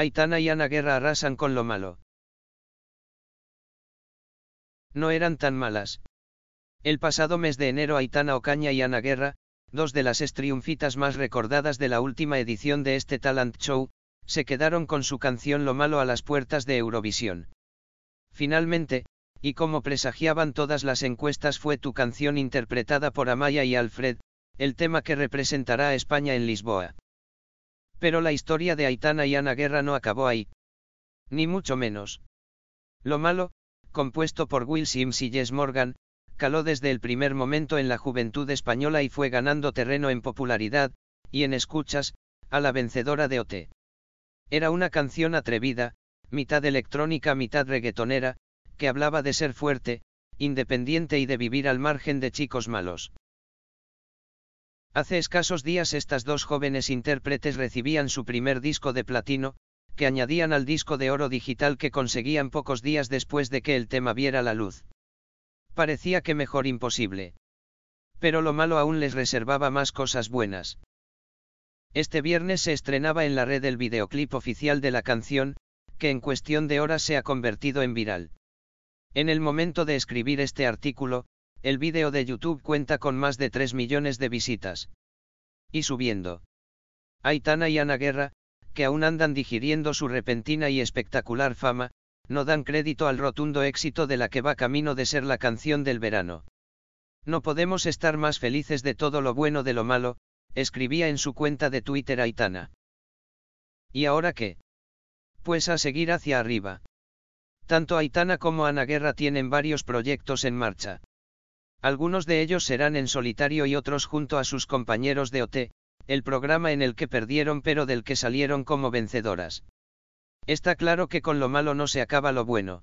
Aitana y Ana Guerra arrasan con lo malo. No eran tan malas. El pasado mes de enero Aitana Ocaña y Ana Guerra, dos de las estriunfitas más recordadas de la última edición de este talent show, se quedaron con su canción Lo malo a las puertas de Eurovisión. Finalmente, y como presagiaban todas las encuestas fue tu canción interpretada por Amaya y Alfred, el tema que representará a España en Lisboa. Pero la historia de Aitana y Ana Guerra no acabó ahí. Ni mucho menos. Lo malo, compuesto por Will Sims y Jess Morgan, caló desde el primer momento en la juventud española y fue ganando terreno en popularidad, y en escuchas, a la vencedora de OT. Era una canción atrevida, mitad electrónica, mitad reggaetonera, que hablaba de ser fuerte, independiente y de vivir al margen de chicos malos. Hace escasos días estas dos jóvenes intérpretes recibían su primer disco de platino, que añadían al disco de oro digital que conseguían pocos días después de que el tema viera la luz. Parecía que mejor imposible. Pero lo malo aún les reservaba más cosas buenas. Este viernes se estrenaba en la red el videoclip oficial de la canción, que en cuestión de horas se ha convertido en viral. En el momento de escribir este artículo, el vídeo de YouTube cuenta con más de 3 millones de visitas. Y subiendo. Aitana y Ana Guerra, que aún andan digiriendo su repentina y espectacular fama, no dan crédito al rotundo éxito de la que va camino de ser la canción del verano. No podemos estar más felices de todo lo bueno de lo malo, escribía en su cuenta de Twitter Aitana. ¿Y ahora qué? Pues a seguir hacia arriba. Tanto Aitana como Ana Guerra tienen varios proyectos en marcha. Algunos de ellos serán en solitario y otros junto a sus compañeros de OT, el programa en el que perdieron pero del que salieron como vencedoras. Está claro que con lo malo no se acaba lo bueno.